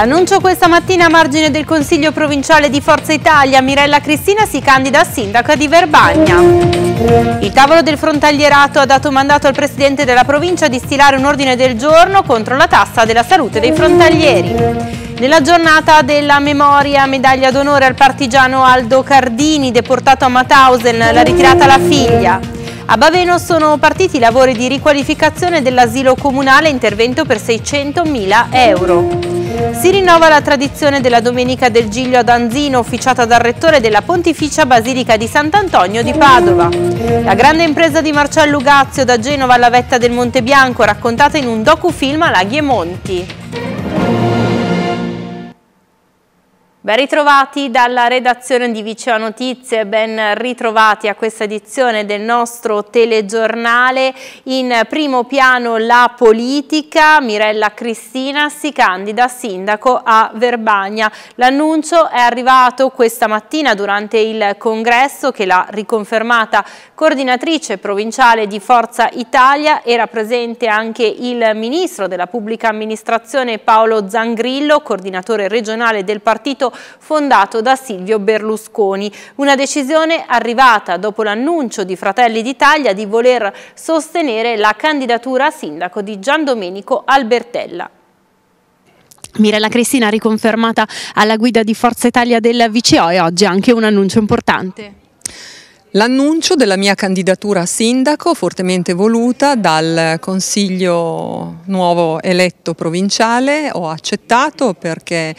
L'annuncio questa mattina a margine del Consiglio Provinciale di Forza Italia, Mirella Cristina si candida a sindaca di Verbagna. Il tavolo del frontalierato ha dato mandato al Presidente della Provincia di stilare un ordine del giorno contro la tassa della salute dei frontalieri. Nella giornata della memoria, medaglia d'onore al partigiano Aldo Cardini, deportato a Mauthausen, l'ha ritirata la figlia. A Baveno sono partiti i lavori di riqualificazione dell'asilo comunale, intervento per 600.000 euro. Si rinnova la tradizione della Domenica del Giglio ad Anzino, officiata dal Rettore della Pontificia Basilica di Sant'Antonio di Padova. La grande impresa di Marcello Gazio da Genova alla vetta del Monte Bianco, raccontata in un docufilm a Laghi e Monti. Ben ritrovati dalla redazione di Viceo Notizie, ben ritrovati a questa edizione del nostro telegiornale. In primo piano la politica, Mirella Cristina si candida sindaco a Verbagna. L'annuncio è arrivato questa mattina durante il congresso che l'ha riconfermata coordinatrice provinciale di Forza Italia era presente anche il ministro della pubblica amministrazione Paolo Zangrillo, coordinatore regionale del partito fondato da Silvio Berlusconi. Una decisione arrivata dopo l'annuncio di Fratelli d'Italia di voler sostenere la candidatura a sindaco di Giandomenico Albertella. Mirella Cristina riconfermata alla guida di Forza Italia del VCO e oggi anche un annuncio importante. L'annuncio della mia candidatura a sindaco, fortemente voluta dal consiglio nuovo eletto provinciale, ho accettato perché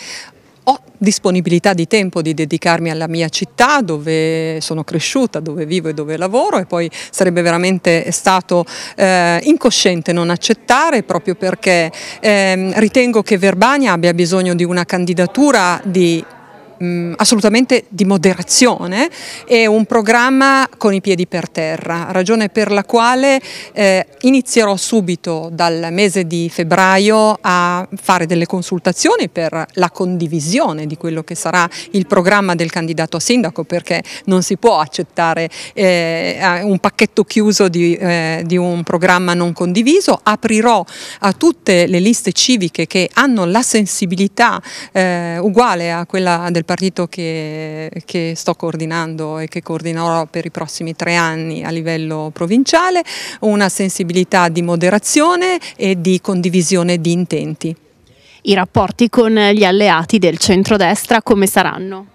disponibilità di tempo di dedicarmi alla mia città dove sono cresciuta, dove vivo e dove lavoro e poi sarebbe veramente stato eh, incosciente non accettare proprio perché ehm, ritengo che Verbania abbia bisogno di una candidatura di mh, mm, assolutamente di moderazione e un programma con i piedi per terra, ragione per la quale eh, inizierò subito dal mese di febbraio a fare delle consultazioni per la condivisione di quello che sarà il programma del candidato a sindaco perché non si può accettare eh, un pacchetto chiuso di, eh, di un programma non condiviso, aprirò a tutte le liste civiche che hanno la sensibilità eh, uguale a quella del partito che, che, sto coordinando e che coordinerò per i prossimi tre anni a livello provinciale, una sensibilità di moderazione e di condivisione di intenti. I rapporti con gli alleati del centrodestra come saranno?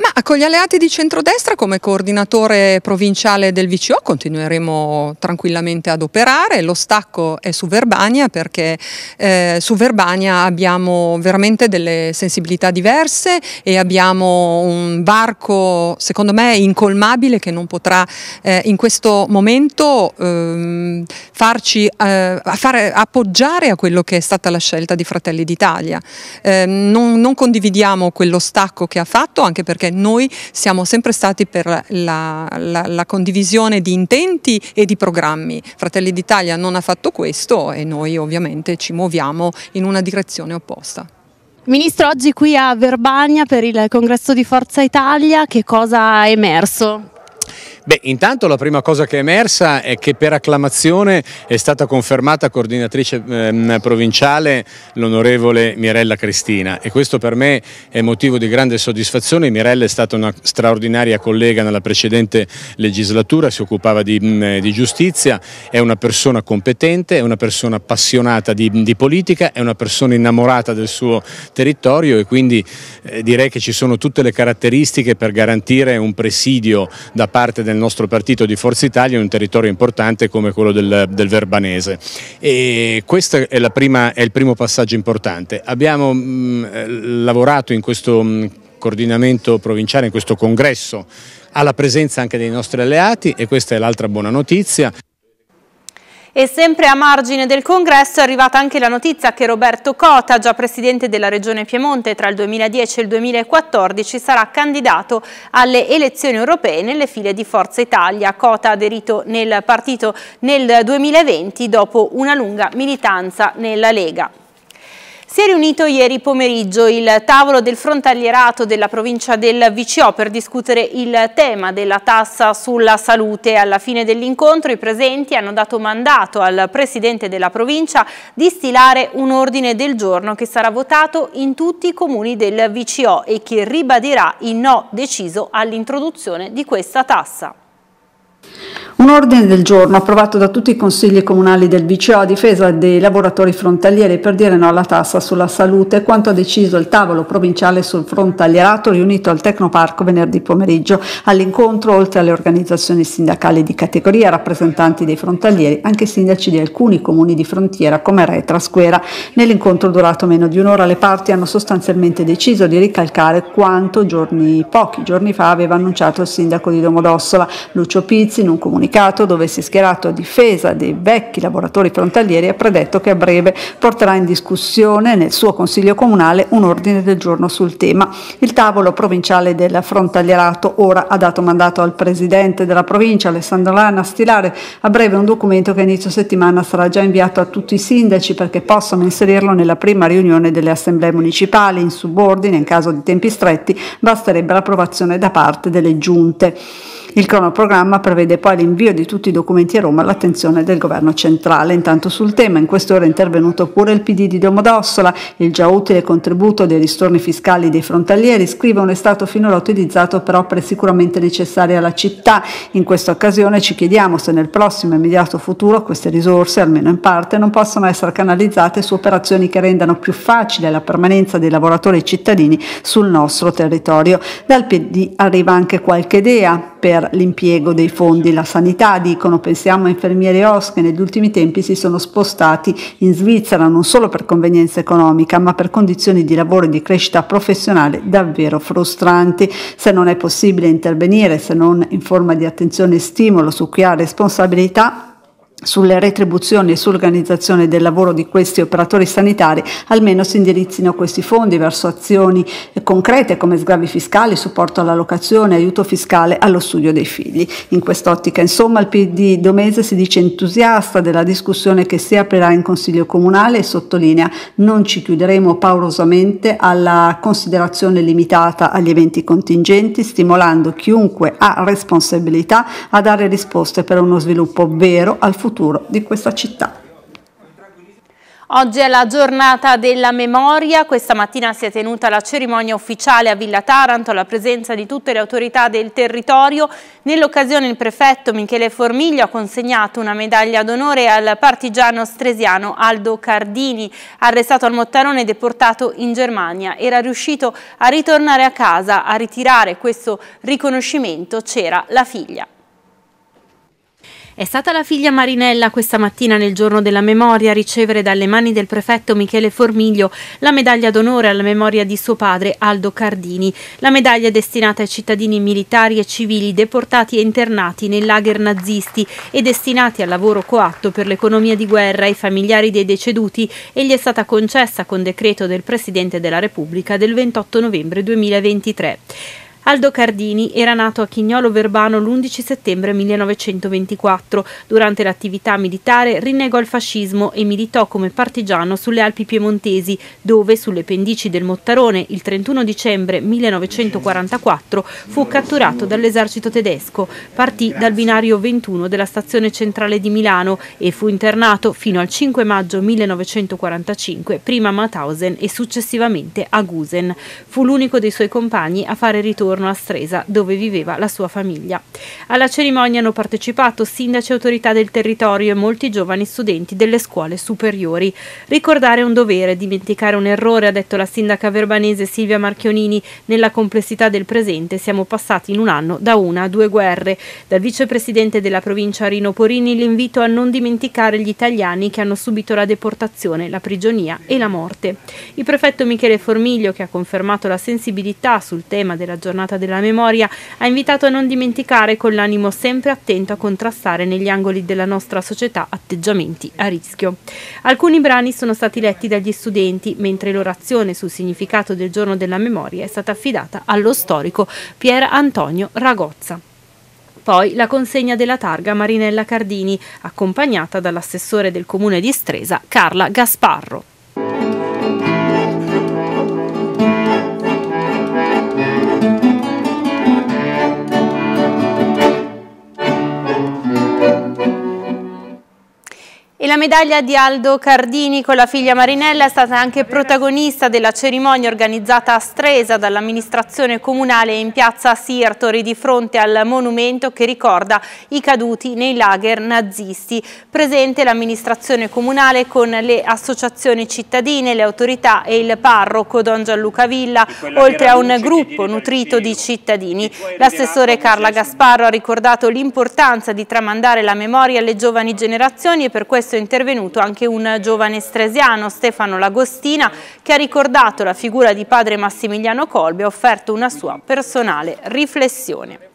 Ma con gli alleati di centrodestra come coordinatore provinciale del VCO continueremo tranquillamente ad operare, lo stacco è su Verbania perché eh, su Verbania abbiamo veramente delle sensibilità diverse e abbiamo un varco secondo me incolmabile che non potrà eh, in questo momento ehm, eh, farci fare, appoggiare a quello che è stata la scelta di Fratelli d'Italia. Ehm, non, non condividiamo quello stacco che ha fatto anche perché perché noi siamo sempre stati per la, la, la condivisione di intenti e di programmi. Fratelli d'Italia non ha fatto questo e noi ovviamente ci muoviamo in una direzione opposta. Ministro, oggi qui a Verbania per il congresso di Forza Italia, che cosa è emerso? Beh, intanto la prima cosa che è emersa è che per acclamazione è stata confermata coordinatrice eh, provinciale l'onorevole Mirella Cristina e questo per me è motivo di grande soddisfazione. Mirella è stata una straordinaria collega nella precedente legislatura, si occupava di, mh, di giustizia, è una persona competente, è una persona appassionata di, di, politica, è una persona innamorata del suo territorio e quindi eh, direi che ci sono tutte le caratteristiche per garantire un presidio da parte del nostro partito di Forza Italia in un territorio importante come quello del, del Verbanese. E questo è, prima, è, il primo passaggio importante. Abbiamo mh, mm, eh, lavorato in questo mh, mm, coordinamento provinciale, in questo congresso, alla presenza anche dei nostri alleati e questa è l'altra buona notizia. E sempre a margine del congresso è arrivata anche la notizia che Roberto Cota, già presidente della regione Piemonte tra il 2010 e il 2014, sarà candidato alle elezioni europee nelle file di Forza Italia. Cota ha aderito nel partito nel 2020 dopo una lunga militanza nella Lega. Si è riunito ieri pomeriggio il tavolo del frontalierato della provincia del VCO per discutere il tema della tassa sulla salute. Alla fine dell'incontro i presenti hanno dato mandato al presidente della provincia di stilare un ordine del giorno che sarà votato in tutti i comuni del VCO e che ribadirà il no deciso all'introduzione di questa tassa. Un ordine del giorno approvato da tutti i consigli comunali del VCO a difesa dei lavoratori frontalieri per dire no alla tassa sulla salute, quanto ha deciso il tavolo provinciale sul frontalierato riunito al Tecnoparco venerdì pomeriggio. All'incontro, oltre alle organizzazioni sindacali di categoria, rappresentanti dei frontalieri, anche sindaci di alcuni comuni di frontiera come Retra, Squera. Nell'incontro durato meno di un'ora le parti hanno sostanzialmente deciso di ricalcare quanto giorni, pochi giorni fa aveva annunciato il sindaco di Domodossola, Lucio Pizzi, in un comunicato dove si è schierato a difesa dei vecchi lavoratori frontalieri ha predetto che a breve porterà in discussione nel suo Consiglio Comunale un ordine del giorno sul tema. Il tavolo provinciale del frontalierato ora ha dato mandato al Presidente della provincia Alessandro Lana a stilare a breve un documento che a inizio settimana sarà già inviato a tutti i sindaci perché possano inserirlo nella prima riunione delle assemblee municipali. In subordine, in caso di tempi stretti, basterebbe l'approvazione da parte delle giunte. Il cronoprogramma prevede poi l'invio di tutti i documenti a Roma all'attenzione del governo centrale. Intanto sul tema in quest'ora è intervenuto pure il PD di Domodossola. Il già utile contributo dei ristorni fiscali dei frontalieri, scrivono, è stato finora utilizzato per opere sicuramente necessarie alla città. In questa occasione ci chiediamo se nel prossimo immediato futuro queste risorse, almeno in parte, non possano essere canalizzate su operazioni che rendano più facile la permanenza dei lavoratori cittadini sul nostro territorio. Dal PD arriva anche qualche idea per l'impiego dei fondi. La sanità, dicono, pensiamo a infermieri OS che negli ultimi tempi si sono spostati in Svizzera non solo per convenienza economica, ma per condizioni di lavoro e di crescita professionale davvero frustranti. Se non è possibile intervenire, se non in forma di attenzione e stimolo su chi ha responsabilità, sulle retribuzioni e sull'organizzazione del lavoro di questi operatori sanitari, almeno si indirizzino questi fondi verso azioni concrete come sgravi fiscali, supporto all'allocazione, aiuto fiscale allo studio dei figli. In quest'ottica, insomma, il PD Domese si dice entusiasta della discussione che si aprirà in Consiglio Comunale e sottolinea non ci chiuderemo paurosamente alla considerazione limitata agli eventi contingenti, stimolando chiunque ha responsabilità a dare risposte per uno sviluppo vero al futuro futuro di questa città. Oggi è la giornata della memoria, questa mattina si è tenuta la cerimonia ufficiale a Villa Taranto alla presenza di tutte le autorità del territorio. Nell'occasione il prefetto Michele Formiglio ha consegnato una medaglia d'onore al partigiano stresiano Aldo Cardini, arrestato al Mottarone e deportato in Germania. Era riuscito a ritornare a casa, a ritirare questo riconoscimento c'era la figlia. È stata la figlia Marinella questa mattina nel giorno della memoria a ricevere dalle mani del prefetto Michele Formiglio la medaglia d'onore alla memoria di suo padre Aldo Cardini. La medaglia è destinata ai cittadini militari e civili deportati e internati nei lager nazisti e destinati al lavoro coatto per l'economia di guerra e i familiari dei deceduti e gli è stata concessa con decreto del Presidente della Repubblica del 28 novembre 2023. Aldo Cardini era nato a Chignolo Verbano l'11 settembre 1924. Durante l'attività militare rinnegò il fascismo e militò come partigiano sulle Alpi Piemontesi, dove sulle pendici del Mottarone il 31 dicembre 1944 fu catturato dall'esercito tedesco. Partì dal binario 21 della stazione centrale di Milano e fu internato fino al 5 maggio 1945, prima a Mauthausen e successivamente a Gusen. Fu l'unico dei suoi compagni a fare ritorno intorno a Stresa, dove viveva la sua famiglia. Alla cerimonia hanno partecipato sindaci e autorità del territorio e molti giovani studenti delle scuole superiori. Ricordare è un dovere, dimenticare un errore, ha detto la sindaca verbanese Silvia Marchionini. Nella complessità del presente siamo passati in un anno da una a due guerre. Dal vicepresidente della provincia Rino Porini l'invito a non dimenticare gli italiani che hanno subito la deportazione, la prigionia e la morte. Il prefetto Michele Formiglio, che ha confermato la sensibilità sul tema della giornata giornata della memoria, ha invitato a non dimenticare con l'animo sempre attento a contrastare negli angoli della nostra società atteggiamenti a rischio. Alcuni brani sono stati letti dagli studenti, mentre l'orazione sul significato del giorno della memoria è stata affidata allo storico Pier Antonio Ragozza poi la consegna della targa Marinella Cardini, accompagnata dall'assessore del comune di Stresa Carla Gasparro. medaglia di Aldo Cardini con la figlia Marinella è stata anche protagonista della cerimonia organizzata a Stresa dall'amministrazione comunale in piazza Sirtori di fronte al monumento che ricorda i caduti nei lager nazisti. Presente l'amministrazione comunale con le associazioni cittadine, le autorità e il parroco Don Gianluca Villa, oltre a un gruppo nutrito di cittadini. L'assessore Carla Gasparro ha ricordato l'importanza di tramandare la memoria alle giovani generazioni e per questo in intervenuto anche un giovane stresiano, Stefano Lagostina, che ha ricordato la figura di padre Massimiliano Colbe e ha offerto una sua personale riflessione.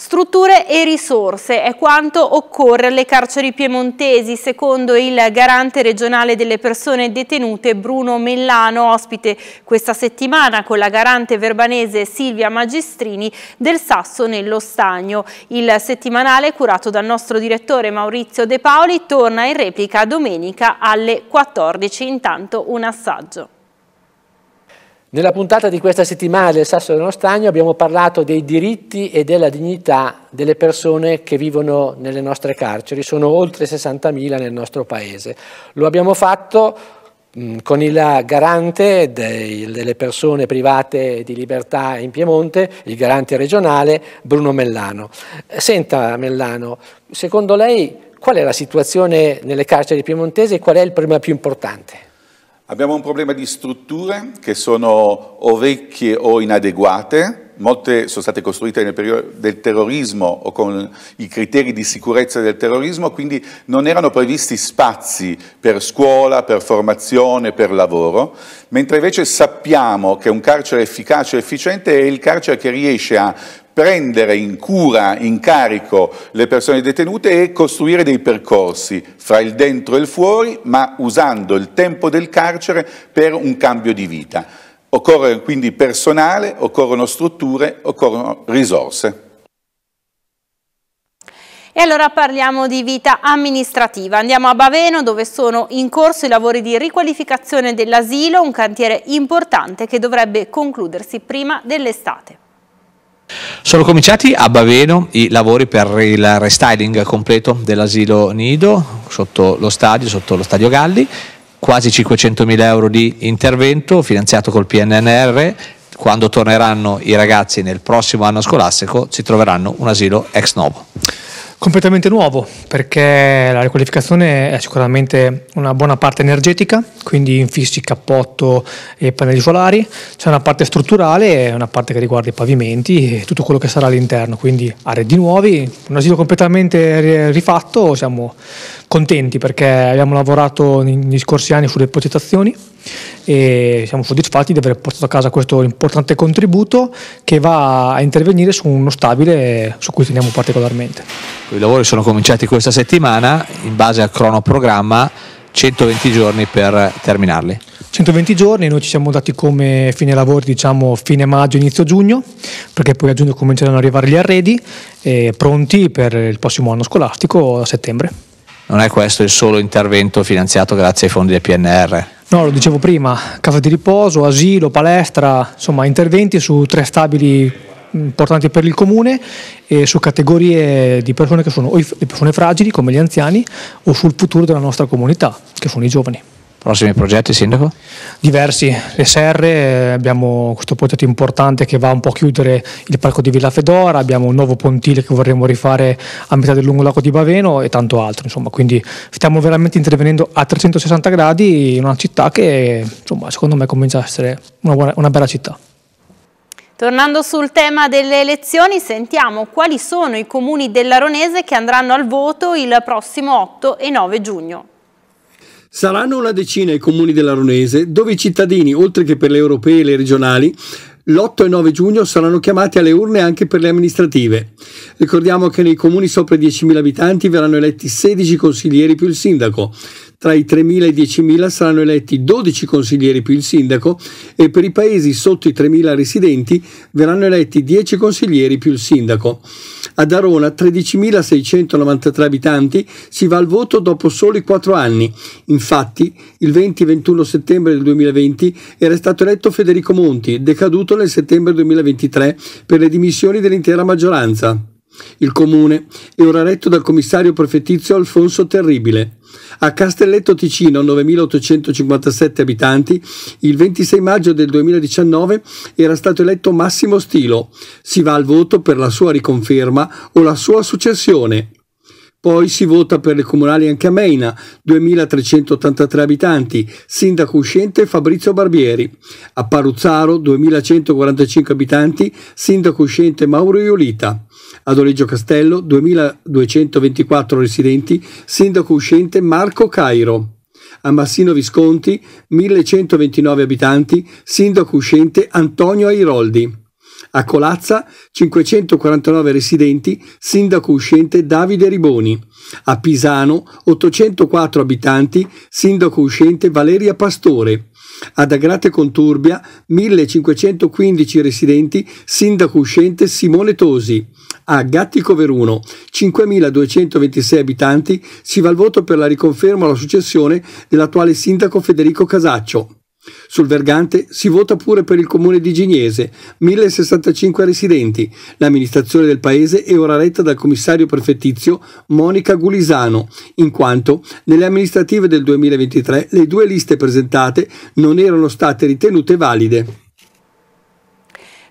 Strutture e risorse è quanto occorre alle carceri piemontesi, secondo il garante regionale delle persone detenute Bruno Mellano, ospite questa settimana con la garante verbanese Silvia Magistrini del Sasso nello Stagno. Il settimanale, curato dal nostro direttore Maurizio De Paoli, torna in replica domenica alle 14. Intanto un assaggio. Nella puntata di questa settimana del Sasso dello Stagno abbiamo parlato dei diritti e della dignità delle persone che vivono nelle nostre carceri, sono oltre 60.000 nel nostro paese. Lo abbiamo fatto mm, con il garante dei, delle persone private di libertà in Piemonte, il garante regionale Bruno Mellano. Eh, senta Mellano, secondo lei qual è la situazione nelle carceri piemontesi e qual è il problema più importante? Abbiamo un problema di strutture che sono o vecchie o inadeguate, molte sono state costruite nel periodo del terrorismo o con i criteri di sicurezza del terrorismo, quindi non erano previsti spazi per scuola, per formazione, per lavoro, mentre invece sappiamo che un carcere efficace e efficiente è il carcere che riesce a prendere in cura, in carico le persone detenute e costruire dei percorsi fra il dentro e il fuori, ma usando il tempo del carcere per un cambio di vita. Occorre quindi personale, occorrono strutture, occorrono risorse. E allora parliamo di vita amministrativa. Andiamo a Baveno dove sono in corso i lavori di riqualificazione dell'asilo, un cantiere importante che dovrebbe concludersi prima dell'estate. Sono cominciati a Baveno i lavori per il restyling completo dell'asilo Nido sotto lo stadio, sotto lo stadio Galli, quasi 500.000 euro di intervento finanziato col PNNR. Quando torneranno i ragazzi nel prossimo anno scolastico si troveranno un asilo ex novo completamente nuovo perché la riqualificazione è sicuramente una buona parte energetica, quindi infissi, cappotto e pannelli solari, c'è una parte strutturale una parte che riguarda i pavimenti e tutto quello che sarà all'interno, quindi arredi nuovi, un asilo completamente rifatto, siamo contenti perché abbiamo lavorato negli scorsi anni sulle progettazioni e siamo soddisfatti di aver portato a casa questo importante contributo che va a intervenire su uno stabile su cui teniamo particolarmente. I lavori sono cominciati questa settimana in base al cronoprogramma 120 giorni per terminarli. 120 giorni, noi ci siamo dati come fine lavori diciamo fine maggio, inizio giugno, perché poi a giugno cominceranno ad arrivare gli arredi eh, pronti per il prossimo anno scolastico a settembre non è questo il solo intervento finanziato grazie ai fondi del PNR. No, lo dicevo prima, case di riposo, asilo, palestra, insomma interventi su tre stabili importanti per il comune e su categorie di persone che sono o le persone fragili come gli anziani o sul futuro della nostra comunità, che sono i giovani prossimi progetti, Sindaco? Diversi, le eh, serre, abbiamo questo progetto importante che va un po' a chiudere il parco di Villa Fedora, abbiamo un nuovo pontile che vorremmo rifare a metà del lungo lago di Baveno e tanto altro, insomma, quindi stiamo veramente intervenendo a 360 gradi in una città che insomma, secondo me comincia a essere una, buona, una bella città. Tornando sul tema delle elezioni, sentiamo quali sono i comuni dell'Aronese che andranno al voto il prossimo 8 e 9 giugno. Saranno una decina i comuni dell'Aronese dove i cittadini, oltre che per le europee e le regionali, l'8 e 9 giugno saranno chiamati alle urne anche per le amministrative. Ricordiamo che nei comuni sopra i 10.000 abitanti verranno eletti 16 consiglieri più il sindaco. Tra i 3.000 e i 10.000 saranno eletti 12 consiglieri più il sindaco e per i paesi sotto i 3.000 residenti verranno eletti 10 consiglieri più il sindaco. Ad Arona, 13.693 abitanti, si va al voto dopo soli 4 anni. Infatti, il 20-21 settembre del 2020 era stato eletto Federico Monti, decaduto nel settembre 2023 per le dimissioni dell'intera maggioranza. Il comune è ora retto dal commissario prefettizio Alfonso Terribile. A Castelletto Ticino, 9.857 abitanti, il 26 maggio del 2019 era stato eletto Massimo Stilo. Si va al voto per la sua riconferma o la sua successione. Poi si vota per le comunali anche a Meina, 2.383 abitanti, sindaco uscente Fabrizio Barbieri. A Paruzzaro, 2.145 abitanti, sindaco uscente Mauro Iolita ad Oleggio Castello 2224 residenti, sindaco uscente Marco Cairo. A Massino Visconti 1129 abitanti, sindaco uscente Antonio Airoldi. A Colazza 549 residenti, sindaco uscente Davide Riboni. A Pisano 804 abitanti, sindaco uscente Valeria Pastore. Ad Agrate Conturbia 1515 residenti, sindaco uscente Simone Tosi. A Gattico Veruno, 5.226 abitanti, si va al voto per la riconferma alla successione dell'attuale sindaco Federico Casaccio. Sul Vergante si vota pure per il comune di Gignese, 1065 residenti. L'amministrazione del paese è ora retta dal commissario prefettizio Monica Gulisano, in quanto nelle amministrative del 2023 le due liste presentate non erano state ritenute valide.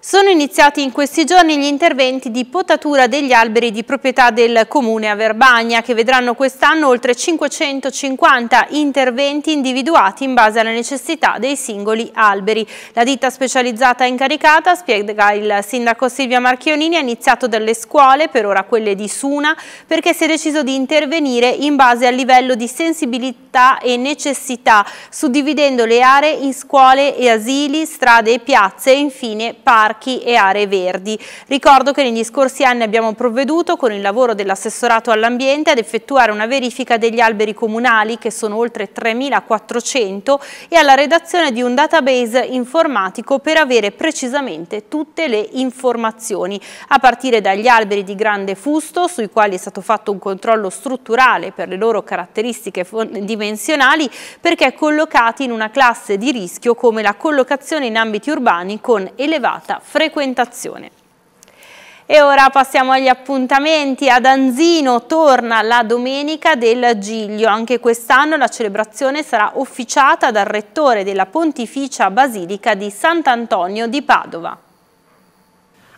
Sono iniziati in questi giorni gli interventi di potatura degli alberi di proprietà del comune a Verbagna che vedranno quest'anno oltre 550 interventi individuati in base alla necessità dei singoli alberi. La ditta specializzata incaricata, spiega il sindaco Silvia Marchionini, ha iniziato dalle scuole, per ora quelle di Suna, perché si è deciso di intervenire in base al livello di sensibilità e necessità, suddividendo le aree in scuole e asili, strade e piazze e infine parchi parchi e aree verdi. Ricordo che negli scorsi anni abbiamo provveduto con il lavoro dell'assessorato all'ambiente ad effettuare una verifica degli alberi comunali che sono oltre 3.400 e alla redazione di un database informatico per avere precisamente tutte le informazioni a partire dagli alberi di grande fusto sui quali è stato fatto un controllo strutturale per le loro caratteristiche dimensionali perché collocati in una classe di rischio come la collocazione in ambiti urbani con elevata frequentazione. E ora passiamo agli appuntamenti. Ad Anzino torna la domenica del Giglio. Anche quest'anno la celebrazione sarà officiata dal rettore della Pontificia Basilica di Sant'Antonio di Padova.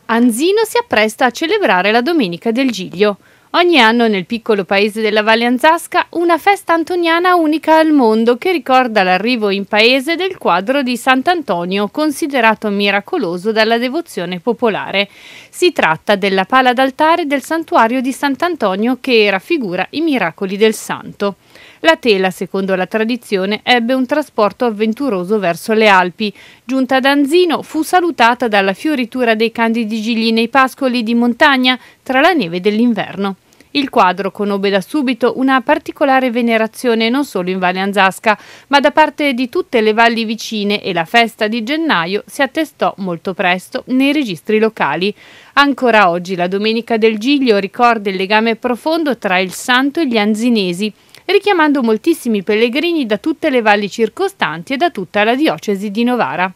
Anzino si appresta a celebrare la Domenica del Giglio. Ogni anno nel piccolo paese della Valle Anzasca una festa antoniana unica al mondo che ricorda l'arrivo in paese del quadro di Sant'Antonio considerato miracoloso dalla devozione popolare. Si tratta della pala d'altare del santuario di Sant'Antonio che raffigura i miracoli del santo. La tela, secondo la tradizione, ebbe un trasporto avventuroso verso le Alpi. Giunta ad Anzino, fu salutata dalla fioritura dei candidi gigli nei pascoli di montagna tra la neve dell'inverno. Il quadro conobbe da subito una particolare venerazione non solo in Valle Anzasca, ma da parte di tutte le valli vicine e la festa di gennaio si attestò molto presto nei registri locali. Ancora oggi la Domenica del Giglio ricorda il legame profondo tra il santo e gli anzinesi, richiamando moltissimi pellegrini da tutte le valli circostanti e da tutta la diocesi di Novara.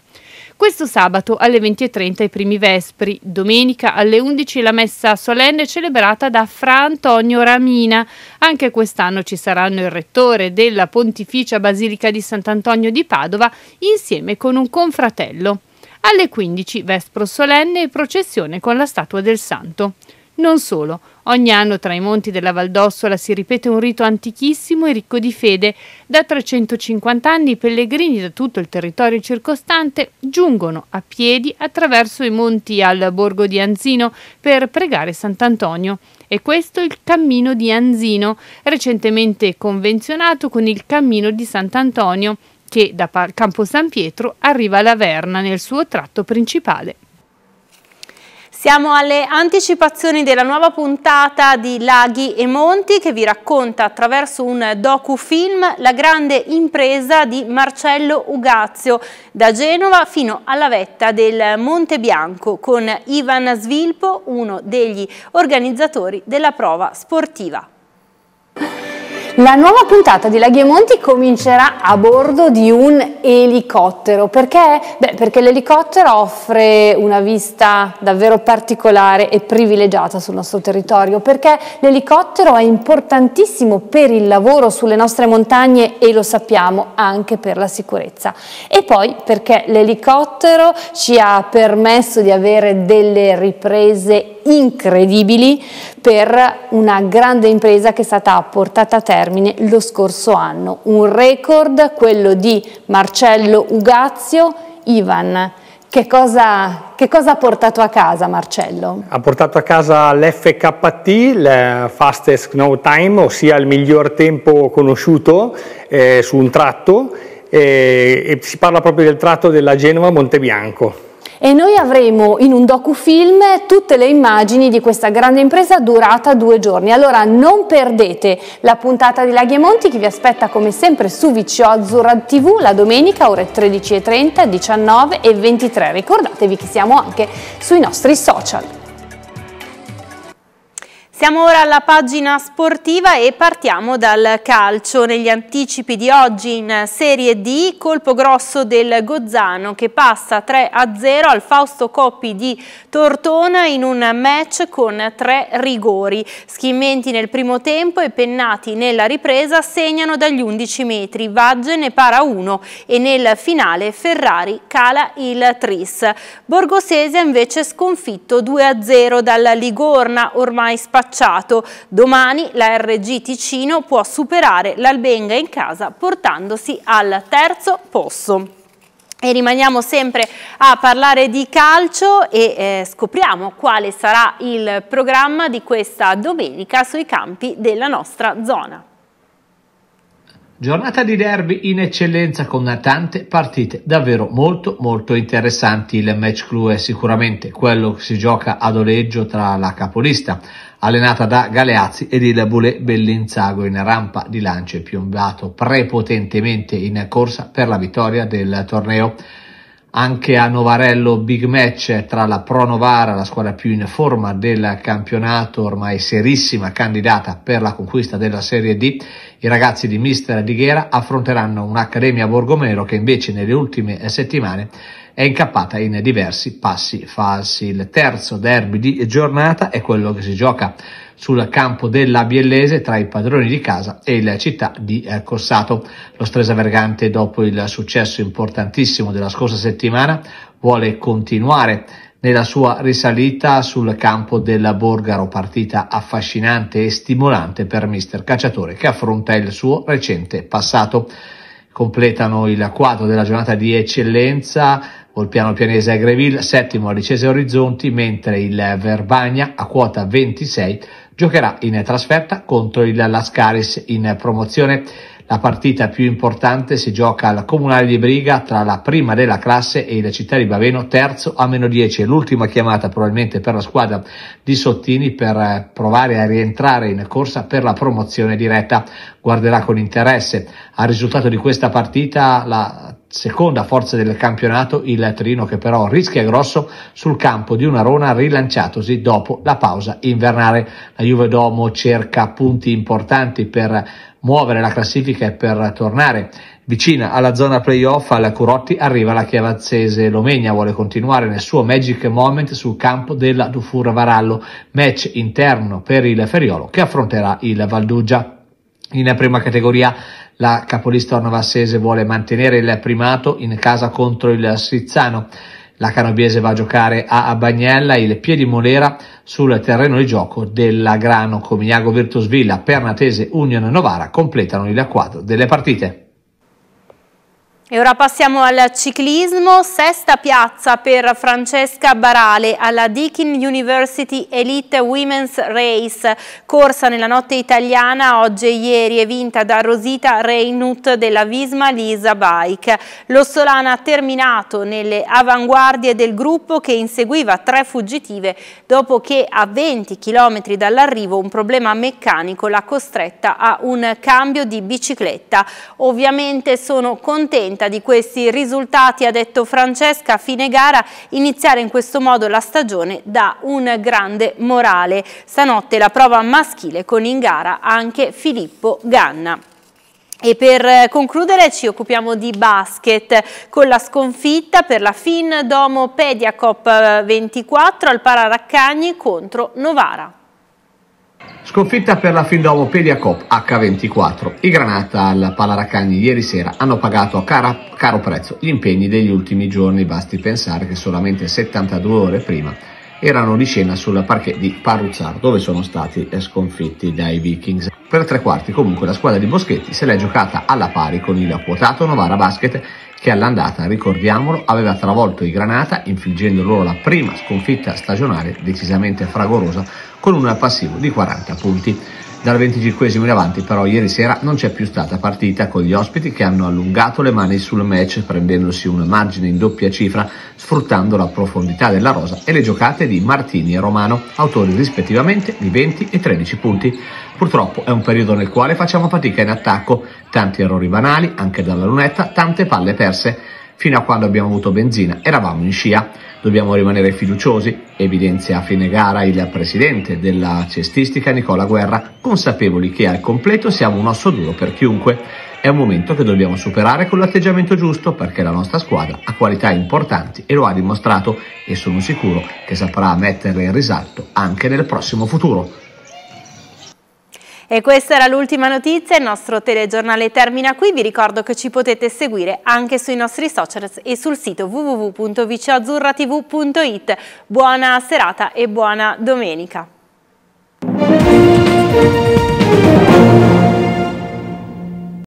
Questo sabato alle 20.30 i primi vespri, domenica alle 11 la messa solenne celebrata da Fra Antonio Ramina. Anche quest'anno ci saranno il rettore della Pontificia Basilica di Sant'Antonio di Padova insieme con un confratello. Alle 15 vespro solenne e processione con la statua del santo. Non solo, Ogni anno tra i monti della Valdossola si ripete un rito antichissimo e ricco di fede. Da 350 anni i pellegrini da tutto il territorio circostante giungono a piedi attraverso i monti al borgo di Anzino per pregare Sant'Antonio. E questo è il Cammino di Anzino, recentemente convenzionato con il Cammino di Sant'Antonio, che da Campo San Pietro arriva alla Verna nel suo tratto principale. Siamo alle anticipazioni della nuova puntata di Laghi e Monti che vi racconta attraverso un docufilm la grande impresa di Marcello Ugazio da Genova fino alla vetta del Monte Bianco con Ivan Svilpo, uno degli organizzatori della prova sportiva. La nuova puntata di Laghi e Monti comincerà a bordo di un elicottero. Perché? Beh, perché l'elicottero offre una vista davvero particolare e privilegiata sul nostro territorio, perché l'elicottero è importantissimo per il lavoro sulle nostre montagne e lo sappiamo anche per la sicurezza. E poi perché l'elicottero ci ha permesso di avere delle riprese incredibili per una grande impresa che è stata portata a termine lo scorso anno. Un record, quello di Marcello Ugazio, Ivan. Che cosa, che cosa, ha portato a casa Marcello? Ha portato a casa l'FKT, il Fastest Snow Time, ossia il miglior tempo conosciuto eh, su un tratto, eh, e si parla proprio del tratto della Genova-Montebianco e noi avremo in un docufilm tutte le immagini di questa grande impresa durata due giorni. Allora non perdete la puntata di Laghi e Monti che vi aspetta come sempre su VCO Azzurra TV la domenica ore 13.30, 19 e 23. Ricordatevi che siamo anche sui nostri social. Siamo ora alla pagina sportiva e partiamo dal calcio. Negli anticipi di oggi in Serie D, colpo grosso del Gozzano che passa 3-0 al Fausto Coppi di Tortona in un match con tre rigori. Schimmenti nel primo tempo e Pennati nella ripresa segnano dagli 11 metri, Vagge ne para uno e nel finale Ferrari cala il tris. Borgosese invece sconfitto 2-0 dalla Ligorna, ormai spazzato tracciato. Domani la RG Ticino può superare l'Albenga in casa portandosi al terzo posto. E rimaniamo sempre a parlare di calcio e eh, scopriamo quale sarà il programma di questa domenica sui campi della nostra zona. Giornata di derby in eccellenza con tante partite davvero molto molto interessanti. Il match clue è sicuramente quello che si gioca ad oleggio tra la capolista allenata da Galeazzi ed il Boulet Bellinzago in rampa di lancio e piombato prepotentemente in corsa per la vittoria del torneo anche a Novarello big match tra la Pro Novara, la squadra più in forma del campionato, ormai serissima candidata per la conquista della Serie D. I ragazzi di Mister Dighera affronteranno un'Accademia Borgomero che invece nelle ultime settimane è incappata in diversi passi falsi. Il terzo derby di giornata è quello che si gioca sul campo della Biellese tra i padroni di casa e la città di eh, Cossato. Lo Stresa Vergante, dopo il successo importantissimo della scorsa settimana, vuole continuare nella sua risalita sul campo della Borgaro, partita affascinante e stimolante per mister Cacciatore che affronta il suo recente passato. Completano il quadro della giornata di eccellenza Volpiano Pianese a Greville, settimo a Ricese Orizzonti, mentre il Verbagna a quota 26 giocherà in trasferta contro il Lascaris in promozione. La partita più importante si gioca al Comunale di Briga tra la prima della classe e la Città di Baveno, terzo a meno 10. L'ultima chiamata probabilmente per la squadra di Sottini per eh, provare a rientrare in corsa per la promozione diretta. Guarderà con interesse al risultato di questa partita la Seconda forza del campionato il Trino che però rischia grosso sul campo di una Rona rilanciatosi dopo la pausa invernale. La Juve Domo cerca punti importanti per muovere la classifica e per tornare vicina alla zona playoff al Curotti arriva la chiavazzese Lomegna vuole continuare nel suo magic moment sul campo della Dufour Varallo match interno per il Feriolo che affronterà il Valdugia in prima categoria la capolista Ornovassese vuole mantenere il primato in casa contro il Sizzano. La Canobiese va a giocare a Bagnella il Molera sul terreno di gioco della Grano. Comiago Virtus Villa, Pernatese, Union Novara completano il quadro delle partite. E ora passiamo al ciclismo, sesta piazza per Francesca Barale alla Deakin University Elite Women's Race, corsa nella notte italiana oggi e ieri e vinta da Rosita Reynut della Visma Lisa Bike. L'Ossolana ha terminato nelle avanguardie del gruppo che inseguiva tre fuggitive dopo che a 20 km dall'arrivo un problema meccanico l'ha costretta a un cambio di bicicletta. Ovviamente sono contenta contenta di questi risultati, ha detto Francesca, a fine gara iniziare in questo modo la stagione dà un grande morale. Stanotte la prova maschile con in gara anche Filippo Ganna. E per concludere ci occupiamo di basket con la sconfitta per la Fin Domo Pediacop 24 eh, al Pararaccagni contro Novara. Sconfitta per la Findomopedia Cop H24, i Granata al Palaracagni ieri sera hanno pagato a cara, caro prezzo gli impegni degli ultimi giorni, basti pensare che solamente 72 ore prima erano di scena sul parquet di Parruzzar, dove sono stati sconfitti dai Vikings. Per tre quarti comunque la squadra di Boschetti se l'è giocata alla pari con il quotato Novara Basket che all'andata, ricordiamolo, aveva travolto i Granata infliggendo loro la prima sconfitta stagionale decisamente fragorosa con un passivo di 40 punti. Dal 25 in avanti però ieri sera non c'è più stata partita con gli ospiti che hanno allungato le mani sul match prendendosi un margine in doppia cifra sfruttando la profondità della rosa e le giocate di Martini e Romano, autori rispettivamente di 20 e 13 punti. Purtroppo è un periodo nel quale facciamo fatica in attacco, tanti errori banali anche dalla lunetta, tante palle perse. Fino a quando abbiamo avuto benzina eravamo in scia. Dobbiamo rimanere fiduciosi, evidenzia a fine gara il presidente della cestistica Nicola Guerra, consapevoli che al completo siamo un osso duro per chiunque. È un momento che dobbiamo superare con l'atteggiamento giusto perché la nostra squadra ha qualità importanti e lo ha dimostrato e sono sicuro che saprà metterle in risalto anche nel prossimo futuro. E questa era l'ultima notizia, il nostro telegiornale termina qui, vi ricordo che ci potete seguire anche sui nostri social e sul sito www.vicioazzurratv.it. Buona serata e buona domenica.